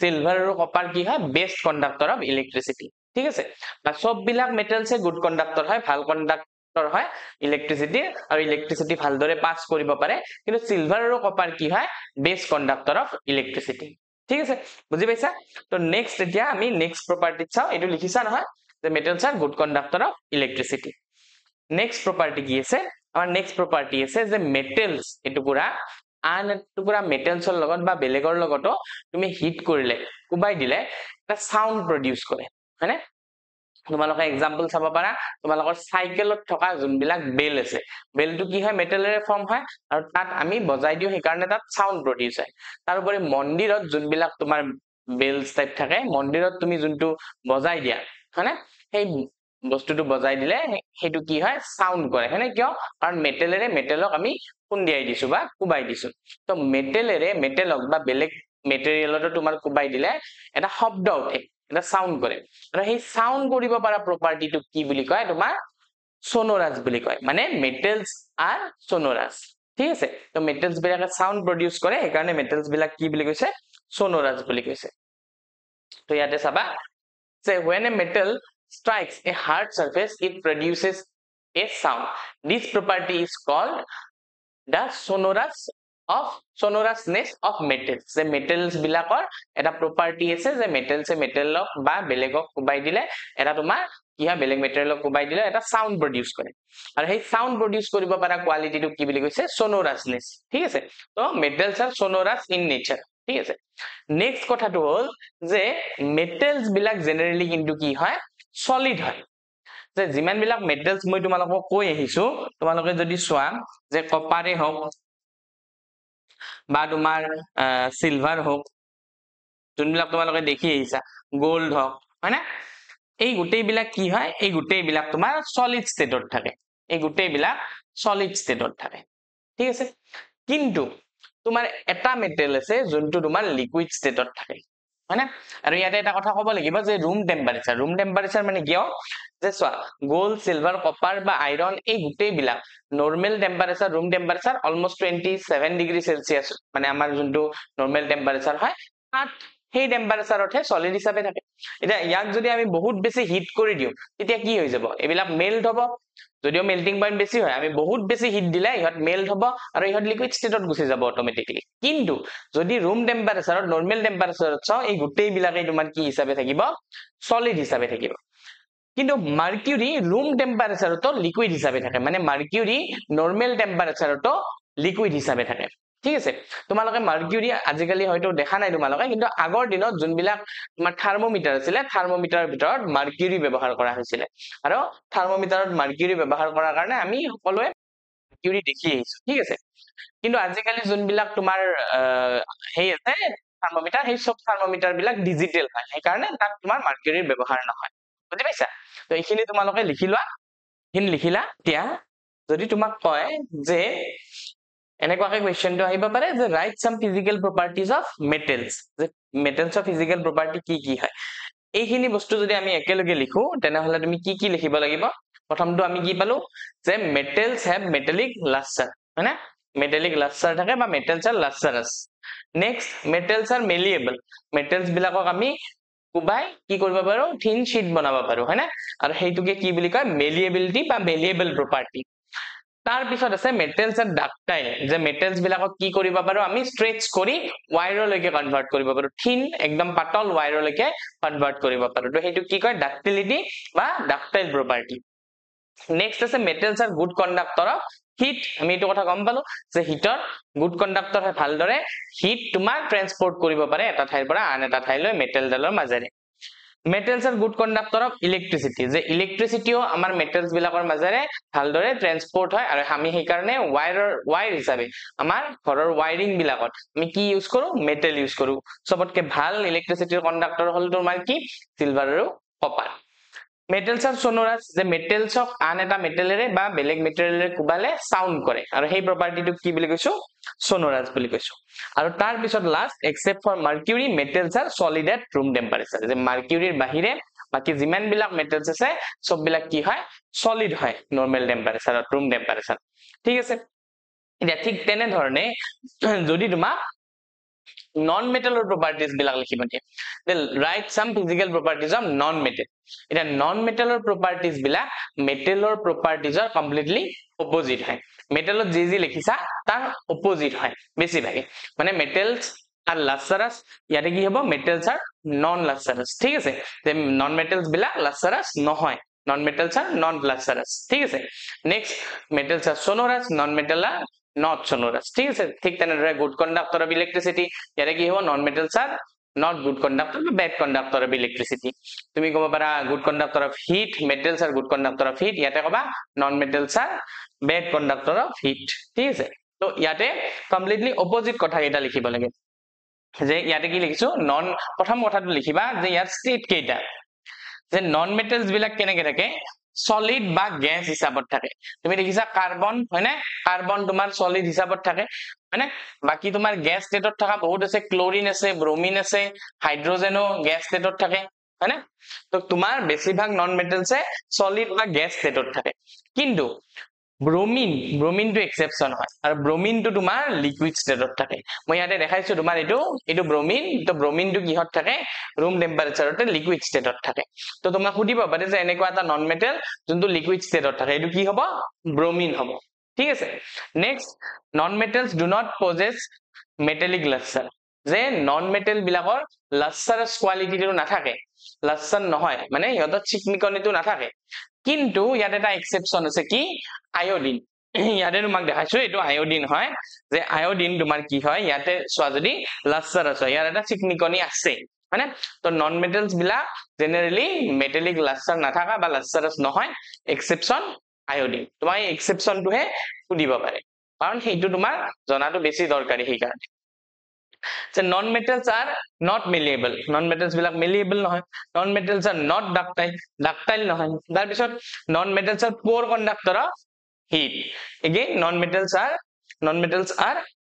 চিলভাৰ আৰু কপাৰ কি হয় বেষ্ট কণ্ডাক্টৰ অফ ইলেক্ট্ৰিচিটি ঠিক আছে বা চববিলাক মেটেলছে গুড কণ্ডাক্টৰ হয় ভাল কণ্ডাক্ট উত্তৰ হয় ইলেক্ট্ৰিচিটি আৰু ইলেক্ট্ৰিচিটি ভালদৰে পাছ কৰিব পাৰে কিন্তু সিলভাৰ আৰু কপাৰ কি হয় বেছ কণ্ডাক্টৰ অফ ইলেক্ট্ৰিচিটি ঠিক আছে বুজি পাইছা তো নেক্সট এতিয়া আমি নেক্সট প্ৰপাৰ্টিত চাওঁ এইটো লিখিছা নহয় যে metals are good conductor of electricity next property কি আছে আমাৰ নেক্সট প্ৰপাৰ্টি আছে যে মেটেলছ এটুকুৰা আন এটুকুৰা মেটেলছৰ লগত বা বেলেগৰ লগতো তুমি হিট কৰিলে কোবাই দিলে এটা ছাউণ্ড প্ৰডিউচ কৰে হয়নে তোমালোকে এক্সাম্পল চাব পাৰা তোমালোকৰ চাইকেলত থকা যোনবিলাক বেল আছে বেলটো কি হয় মেটেলেৰে ফৰ্ম হয় আৰু তাত আমি বজাই দিওঁ সেইকাৰণে তাত চাউণ্ড প্ৰডিউচ হয় তাৰোপৰি মন্দিৰত যোনবিলাক তোমাৰ বেলছ টাইপ থাকে মন্দিৰত তুমি যোনটো বজাই দিয়া হয়নে সেই বস্তুটো বজাই দিলে সেইটো কি হয় চাউণ্ড কৰে হয়নে কিয় কাৰণ মেটেলেৰে মেটেলক আমি খুন্দিয়াই দিছো বা কোবাই দিছো ত' মেটেলেৰে মেটেলক বা বেলেগ মেটেৰিয়েলতো তোমাৰ কোবাই দিলে এটা শব্দ উঠে এটা সাউন্ড করে আর এই সাউন্ড করিব পারা প্রপার্টি কি বুলি কয় তোমার সোনোরাস বলি কয় মানে মেটালস আর সোনোরাস ঠিক আছে তো মেটালস বিলাকে সাউন্ড প্রোডিউস করে এই কারণে মেটালস বিলাক কি বুলি কৈছে সোনোরাস বুলি কৈছে তো ইয়াতে সাবা যে when a metal strikes a hard surface it produces a sound this property is called the sonorous of sonorousness of metals যে মেটেলস বিলাকৰ এটা প্ৰপাৰ্টি আছে যে মেটেলসে মেটেলক বা বেলেগক কোবাই দিলে এটা তোমাৰ কি হয় বেলেগ মেটেৰিয়েলক কোবাই দিলে এটা চাউণ্ড প্ৰডিউচ কৰে আৰু সেই চাউণ্ড প্ৰডিউচ কৰিব পৰা কোৱালিটিটো কি বুলি কৈছে সোনোৰাসনেস ঠিক আছে তো metals are sonorous in nature ঠিক আছে নেক্সট কথাটো হ'ল যে মেটেলস বিলাক জেনেৰেলি কিন্তু কি হয় চলিড হয় যে বিলাক মেটেলছ মই তোমালোকক কৈ আহিছো তোমালোকে যদি চোৱা যে কপাৰে হওক বা তোমাৰ চিলভাৰ হওক যোনবিলাক তোমালোকে দেখি আহিছা গোল্ড হওক হয়নে এই গোটেইবিলাক কি হয় এই গোটেইবিলাক তোমাৰ চলিড ষ্টেটত থাকে এই গোটেইবিলাক চলিড ষ্টেটত থাকে ঠিক আছে কিন্তু তোমাৰ এটা মেটেল আছে যোনটো তোমাৰ লিকুইড ষ্টেটত থাকে হয়নে আৰু ইয়াতে এটা কথা কব লাগিব যে ৰুম টেম্পাৰেচাৰ ৰুম টেম্পাৰেচাৰ মানে কিয় যে চোৱা গোল্ড চিলভাৰ কপাৰ বা আইৰণ এই গোটেইবিলাক normal temperature room temperature almost twenty seven degree Celsius মানে আমাৰ যোনটো নৰ্মেল টেম্পাৰেচাৰ হয় তাত সেই টেম্পাৰেচাৰতহে চলিড হিচাপে থাকে এতিয়া ইয়াক যদি আমি বহুত বেছি হিট কৰি দিওঁ তেতিয়া কি হৈ যাব এইবিলাক মেল্ট হ'ব যদিও মেল্টিং পইণ্ট বেছি হয় আমি বহুত বেছি হিট দিলে ইহঁত মেল্ট হ'ব আৰু ইহঁত লিকুইড ষ্টেটত গুচি যাব অট'মেটিকেলি কিন্তু যদি ৰুম টেম্পাৰেচাৰত নৰ্মেল টেম্পাৰেচাৰত চাওঁ এই গোটেইবিলাকেই তোমাৰ কি হিচাপে থাকিব চলিড হিচাপে থাকিব কিন্তু মাৰ্কিউৰি ৰুম টেম্পাৰেচাৰতো লিকুইড হিচাপে থাকে মানে মাৰ্কিউৰি নৰ্মেল টেম্পাৰেচাৰতো লিকুইড হিচাপে থাকে ঠিক আছে তোমালোকে মাৰ্কিউৰি আজিকালি হয়তো দেখা নাই তোমালোকে কিন্তু আগৰ দিনত যোনবিলাক তোমাৰ থাৰ্মোমিটাৰ আছিলে থাৰ্মোমিটাৰৰ ভিতৰত মাৰ্কিউৰি ব্যৱহাৰ কৰা হৈছিলে আৰু থাৰ্মোমিটাৰত মাৰ্কিউৰি ব্যৱহাৰ কৰাৰ কাৰণে আমি সকলোৱে মাৰ্কিউৰি দেখি আহিছো ঠিক আছে কিন্তু আজিকালি যোনবিলাক তোমাৰ সেই আছে থাৰ্মোমিটাৰ সেই সব থাৰ্মোমিটাৰবিলাক ডিজিটেল হয় সেইকাৰণে তাত তোমাৰ মাৰ্কিউৰিৰ ব্যৱহাৰ নহয় বুজি পাইছা তো এইখিনি তোমালোকে লিখি লোৱা লিখিলা এতিয়া যদি তোমাক কয় যে এনেকুৱাকে কুৱেশ্যনটো আহিব পাৰে যে right some physical properties of metals যে মেটেলছৰ ফিজিকেল প্ৰপাৰ্টি কি কি হয় এইখিনি বস্তু যদি আমি একেলগে লিখো তেনেহলে তুমি কি কি লিখিব লাগিব প্ৰথমটো আমি কি পালো যে মেটেলছ হেভ মেটেলিক লাষ্টাৰ হয়নে মেটেলিক লাষ্টাৰ থাকে বা মেটেলছ আৰ লাষ্টাৰ আছে next metals are malleable metals বিলাকক আমি কোবাই কি কৰিব পাৰো থিন শ্বীট বনাব পাৰো হয় না আৰু সেইটোকে কি বুলি কয় মেলিয়েবিলিটি বা মেলিয়েবল প্ৰপাৰ্টি তাৰ পিছত আছে মেটেলস এণ্ড ডাকটাইল যে মেটেলস বিলাকক কি কৰিব পাৰো আমি স্ট্ৰেচ কৰি ওয়াইৰ লৈকে কনভাৰ্ট কৰিব পাৰো থিন একদম পাতল ওয়াইৰ লৈকে কনভাৰ্ট কৰিব পাৰো তো হেইটো কি কয় ডাকটিলিটি বা ডাকটাইল প্ৰপাৰ্টি নেক্সট আছে metals are good conductor of heat আমি এইটো কথা গম পালো যে হিটৰ গুড কন্ডাক্টৰ হয় ভালদৰে হিট তোমাৰ ট্ৰেন্সপৰ্ট কৰিব পাৰে এটা ঠাইৰ পৰা আন এটা ঠাইলৈ মেটেলডালৰ মাজেৰে metals are good conductor of electricity je electricity o amar metals bilakor majare hal dore transport hoy are ami hei karone wire wire hisabe amar horor wiring bilakot ami ki use koru metal use koru sobotke bhal electricity conductor hol tor mar ki silver ro copper metals of sonorous the metals of aneta metal re ba belek material re kubale sound kore aro hei property to ki bole kisu sonorous bole kisu aro tar bisot last except for mercury metals are solid at room temperature je mercury r bahire baki jiman bilak metals ase sob bilak ki hoy solid hoy normal temperature at room temperature thik ase eta thik tene dhorone jodi tuma non মেটেলৰ properties বিলাক লিখিব দিয়ে right some physical properties of non metal এতিয়া non মেটেলৰ properties বিলাক মেটেলৰ প্ৰপাৰ্টিজৰ completely opposite হয় মেটেলত যি যি লিখিছা তাৰ অপজিট হয় বেছিভাগে মানে মেটেলছ আৰু লাচাৰাছ ইয়াতে কি হব মেটেলছ আৰু নন লাচাৰাছ ঠিক আছে যে নন মেটেলছ বিলাক লাচাৰাছ নহয় নন মেটেলছ আৰু নন লাচাৰাছ ঠিক আছে নেক্সট মেটেলছ আৰু চনৰাছ নন মেটেল আৰু নট চনোৰা ঠিক আছে ঠিক তেনেদৰে গুড কণ্ডাক্টৰ অফ ইলেক্ট্ৰিচিটি ইয়াৰে কি হ'ব non metal are not good conductor বা বেড কণ্ডাক্টৰ অফ ইলেক্ট্ৰিচিটি তুমি ক'ব পাৰা good conductor of heat metal are good conductor of heat ইয়াতে ক'বা non metal are bad conductor of heat ঠিক আছে তো ইয়াতে কমপ্লিটলি অপজিট কথা কেইটা লিখিব লাগে যে ইয়াতে কি লিখিছো নন প্ৰথম কথাটো লিখিবা যে ইয়াৰ ষ্টেট কেইটা যে নন মেটেলছ বিলাক কেনেকে থাকে সলিড বা গ্যাস হিসাবত থাকে তুমি দেখিছা কাৰ্বন হয়নে কাৰ্বন তোমাৰ সলিড হিচাপত থাকে হয়নে বাকি তোমার গ্যাস স্টেটত থকা বহুত আছে ক্লোরিন আছে ব্রোমিন আছে হাইড্রোজেনও গ্যাস স্টেটত থাকে হয়নে তো তোমার বেশিরভাগ নন মেটেলসে সলিড বা গ্যাস স্টেটত থাকে কিন্তু ব্ৰমিন ব্ৰমিনটো একচেপশ্যন হয় আৰু ব্ৰমিনটো তোমাৰ লিকুইড ষ্টেটত থাকে মই ইয়াতে দেখাইছো তোমাৰ এইটো এইটো ব্ৰমিন তো ব্ৰমিনটো কিহত থাকে ৰুম টেম্পাৰেচাৰতে লিকুইড ষ্টেটত থাকে তো তোমাক সুধিব পাৰে যে এনেকুৱা এটা নন মেটেল যোনটো লিকুইড ষ্টেটত থাকে এইটো কি হব ব্ৰমিন হব ঠিক আছে next non metals do not possess metallic lustre যে নন মেটেল বিলাকৰ লাচাৰাছ কোৱালিটিটো নাথাকে লাচাৰ নহয় মানে সিহঁতৰ চিকমিকনিটো নাথাকে কিন্তু ইয়াত এটা এক্সেপশ্যন আছে কি আয়োডিন *clears throat* ইয়াতে তোমাক দেখাইছো এইটো আয়োডিন হয় যে আয়োডিন তোমাৰ কি হয় ইয়াতে চোৱা যদি লাচাৰ আছে ইয়াৰ এটা চিকনিকনি আছে মানে তো নন মেটেলস বিলাক জেনেৰেলি মেটেলিক লাচাৰ নাথাকা বা লাচাৰাছ নহয় এক্সেপশ্যন আয়োডিন তোমাৰ এই এক্সেপশ্যনটোহে সুধিব পাৰে কাৰণ সেইটো তোমাৰ জনাটো বেছি দৰকাৰী সেইকাৰণে যে non metals are not malleable non metals বিলাক মিলিয়েবল নহয় non metals are not ductile ductile নহয় তার পিছত non metals are poor conductor of heat again non metals are non metals are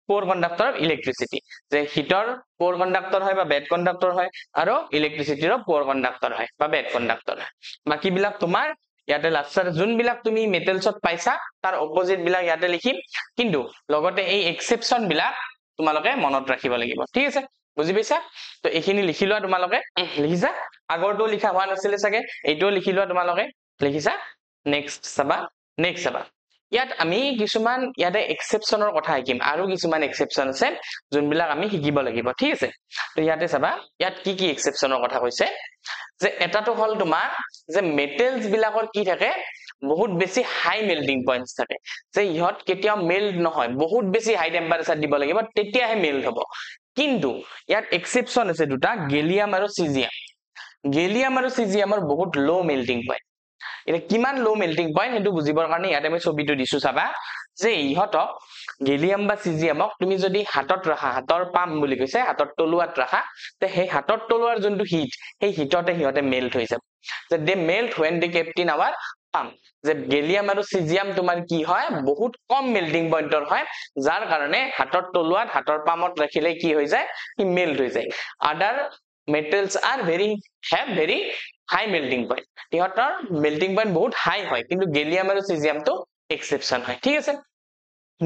poor conductor of electricity যে হিটর পোর conductor হয় বা bed conductor হয় আর ইলেকট্রিসিটির পোর কন্ডাক্টর হয় বা বেড কন্ডাক্টর হয় বাকি বিলাক তোমার ইয়াতে লাস্টার যোনবিলাক তুমি মেটেলসত পাইছা তার অপজিট বিলাক ইয়াতে লিখিম কিন্তু লগতে এই এক্সেপশন বিলাক তোমালোকে মনত ৰাখিব লাগিব ঠিক আছে বুজি পাইছা তো এইখিনি লিখি লোৱা তোমালোকে লিখিছা আগৰটো লিখা হোৱা নাছিলে চাগে এইটো লিখি লোৱা তোমালোকে লিখিছা নেক্সট চাবা নেক্সট চাবা ইয়াত আমি কিছুমান ইয়াতে এক্সেপশ্যনৰ কথা শিকিম আৰু কিছুমান এক্সেপশ্যন আছে যোনবিলাক আমি শিকিব লাগিব ঠিক আছে তো ইয়াতে চাবা ইয়াত কি কি এক্সেপশ্যনৰ কথা কৈছে যে এটাটো হ'ল তোমাৰ যে মেটেলছ বিলাকৰ কি থাকে বহুত বেছি হাই মেল্টিং পইণ্টস থাকে যে ইহঁত কেতিয়াও মেল্ট নহয় বহুত বেছি হাই টেম্পাৰেচাৰ দিব লাগিব তেতিয়াহে মেল্ট হ'ব কিন্তু ইয়াত এক্সেপশ্যন আছে দুটা গেলিয়াম আৰু চিজিয়াম গেলিয়াম আৰু চিজিয়ামৰ বহুত ল' মেল্টিং পইণ্ট এতিয়া কিমান ল' মেল্টিং পইণ্ট সেইটো বুজিবৰ কাৰণে ইয়াতে মই ছবিটো দিছো চাবা যে ইহঁতক গেলিয়াম বা চিজিয়ামক তুমি যদি হাতত ৰাখা হাতৰ পাম বুলি কৈছে হাতৰ তলুৱাত ৰাখা তে সেই হাতৰ তলুৱাৰ যোনটো হিট সেই হিটতে সিহঁতে মেল্ট হৈ যাব যে they melt when the kept in our palm যে গেলিয়াম আৰু সিজিয়াম তোমাৰ কি হয় বহুত কম মেল্টিং পইণ্টৰ হয় যাৰ কাৰণে হাতৰ তলুৱাত হাতৰ পামত ৰাখিলে কি হৈ যায় মেল্ট হৈ যায় other metals are very have very high melting point সিহঁতৰ মেল্টিং পইণ্ট বহুত হাই হয় কিন্তু গেলিয়াম আৰু চিজিয়ামটো এক্সেপশ্যন হয় ঠিক আছে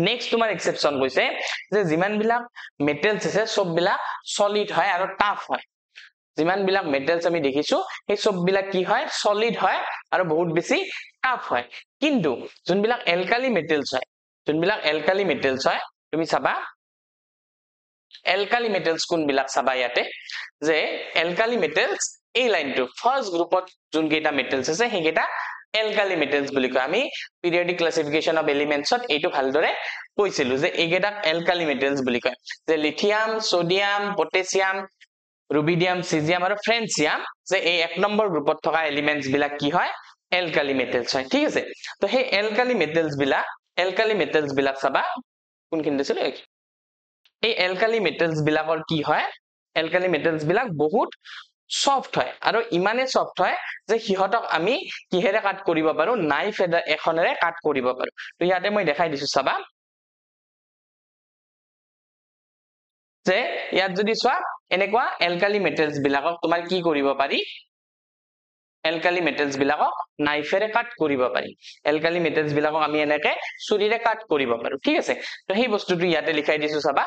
নেক্সট তোমাৰ এক্সেপশ্যন কৈছে যে যিমানবিলাক মেটেলছ আছে চববিলাক চলিড হয় আৰু টাফ হয় যিমান বিলাক মেটেলস আমি দেখিছো সেই সব বিলাক কি হয় সলিড হয় আৰু বহুত বেছি টাফ হয় কিন্তু যোনবিলাক এলকালি মেটেলস হয় যোনবিলাক এলকালি মেটেলস হয় তুমি চাবা এলকালি মেটেলস কোনবিলাক চাবা ইয়াতে যে এলকালি মেটেলস এই লাইনটো ফার্স্ট গ্রুপত যোনকেইটা মেটেলছ আছে সেইকেইটা এলকালি মেটেলস বুলি কয় আমি পিরিয়ডিক ক্লাসিফিকেশন অফ এলিমেন্টসত এইটো ভালদরে কৈছিলো যে এইকেইটাক এলকালি মেটেলস বুলি কয় যে lithium sodium potassium rubidium, cesium aru francium je ei ek number group ot thoka elements bila ki hoy alkali metals hoy thik ase to he alkali metals bila alkali metals bila saba kun kin disil ek ei alkali metals bila kor ki hoy alkali metals bila bahut soft hoy aro imane soft hoy je hihotok ami kihere cut koribo paru knife eda ekhonere cut koribo paru to yate moi dekhai disu saba যে ইয়াত যদি চোৱা এনেকুৱা alkali metals বিলাকক তোমাৰ কি কৰিব পাৰি এলকালি মেটেলছ বিলাকক নাইফেৰে কাট কৰিব পাৰি এলকালি মেটেলছ বিলাকক আমি এনেকে চুৰিৰে কাট কৰিব পাৰো ঠিক আছে ত সেই বস্তুটো ইয়াতে লিখাই দিছো চাবা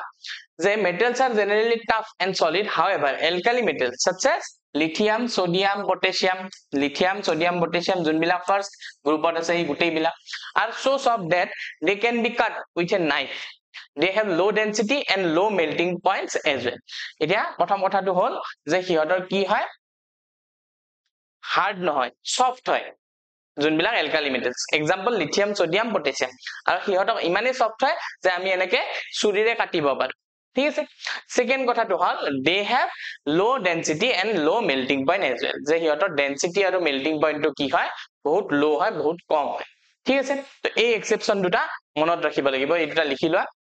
যে metals are generally tough and solid however alkali metals such as lithium sodium potassium lithium sodium potassium যোনবিলাক ফাৰ্ষ্ট গ্ৰুপত আছে সেই গোটেইবিলাক আৰু such of that they can be cut with a knife they have low density and low melting points as well etia pratham kotha tu hol je hiotor ki hoy hard no hoy soft hoy jun bilang alkali metals example lithium sodium potassium aro hiotor imane soft hoy je ami enake surire katibo par thik ase second kotha tu hol they have low density and low melting point as well je hiotor density aro melting point tu ki hoy bahut low hoy bahut kom hoy ঠিক আছে তো এই exception দুটা মনত রাখব লাগবে এই দুটা লিখি লওয়া